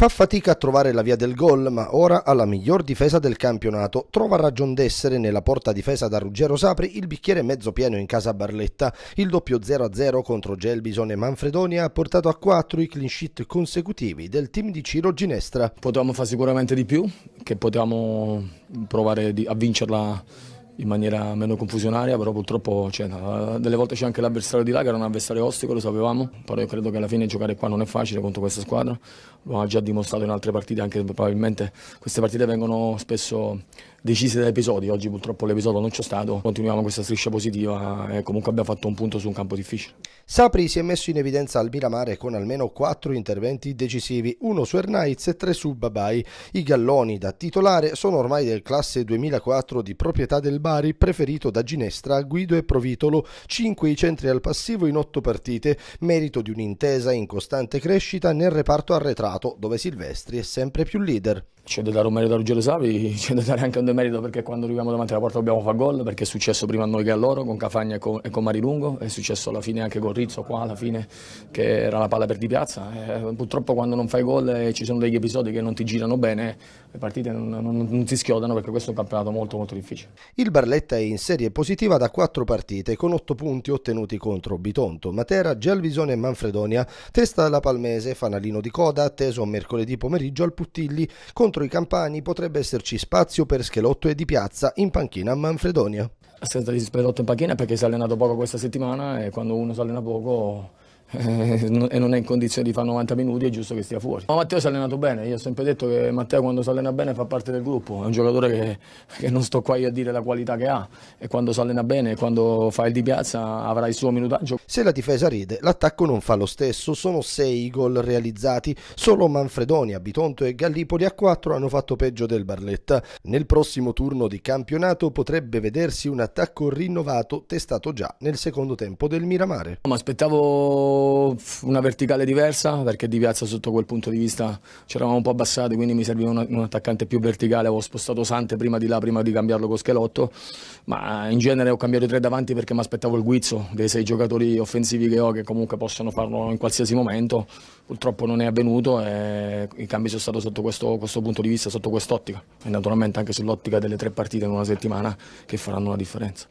Fa fatica a trovare la via del gol, ma ora alla miglior difesa del campionato. Trova ragion d'essere nella porta difesa da Ruggero Sapri il bicchiere mezzo pieno in casa Barletta. Il doppio 0-0 contro Gelbison e Manfredoni ha portato a 4 i clean sheet consecutivi del team di Ciro Ginestra. Potevamo fare sicuramente di più, che potevamo provare a vincerla in maniera meno confusionaria, però purtroppo cioè, delle volte c'è anche l'avversario di là che era un avversario ostico, lo sapevamo, però io credo che alla fine giocare qua non è facile contro questa squadra, lo ha già dimostrato in altre partite, anche probabilmente queste partite vengono spesso decise da episodi, oggi purtroppo l'episodio non c'è stato, continuiamo questa striscia positiva e comunque abbiamo fatto un punto su un campo difficile. Sapri si è messo in evidenza al Miramare con almeno quattro interventi decisivi, uno su Ernaiz e tre su Babai. I galloni da titolare sono ormai del classe 2004 di proprietà del Bar Bari preferito da Ginestra, Guido e Provitolo, 5 i centri al passivo in 8 partite, merito di un'intesa in costante crescita nel reparto arretrato, dove Silvestri è sempre più leader c'è da dare un merito a Ruggero Savi, c'è da dare anche un demerito perché quando arriviamo davanti alla porta dobbiamo fare gol, perché è successo prima a noi che a loro, con Cafagna e con, e con Marilungo, è successo alla fine anche con Rizzo qua, alla fine che era la palla per di piazza. E eh, purtroppo quando non fai gol e eh, ci sono degli episodi che non ti girano bene, le partite non, non, non si schiodano perché questo è un campionato molto molto difficile. Il Barletta è in serie positiva da quattro partite con otto punti ottenuti contro Bitonto, Matera, Gelvisone e Manfredonia, testa la Palmese, fanalino di coda, atteso mercoledì pomeriggio al Puttilli contro contro i campani potrebbe esserci spazio per Schelotto e Di Piazza in panchina a Manfredonia. Assenza di Schelotto in panchina perché si è allenato poco questa settimana e quando uno si allena poco eh, e non è in condizione di fare 90 minuti è giusto che stia fuori. Ma Matteo si è allenato bene, io ho sempre detto che Matteo quando si allena bene fa parte del gruppo, è un giocatore che, che non sto qua io a dire la qualità che ha e quando si allena bene, quando fa il di piazza avrà il suo minutaggio. Se la difesa ride, l'attacco non fa lo stesso, sono 6 gol realizzati, solo Manfredoni, Abitonto e Gallipoli a 4 hanno fatto peggio del Barletta. Nel prossimo turno di campionato potrebbe vedersi un attacco rinnovato testato già nel secondo tempo del Miramare. Ma aspettavo una verticale diversa perché di piazza sotto quel punto di vista ci eravamo un po' abbassati, quindi mi serviva un, un, attaccante più verticale, avevo spostato Sante prima di là, prima di cambiarlo con Schelotto, ma in genere ho cambiato i tre davanti perché mi aspettavo il guizzo dei sei giocatori offensivi che ho che comunque possono farlo in qualsiasi momento, purtroppo non è avvenuto e i cambi sono stati sotto questo, questo punto di vista, sotto quest'ottica e naturalmente anche sull'ottica delle tre partite in una settimana che faranno la differenza.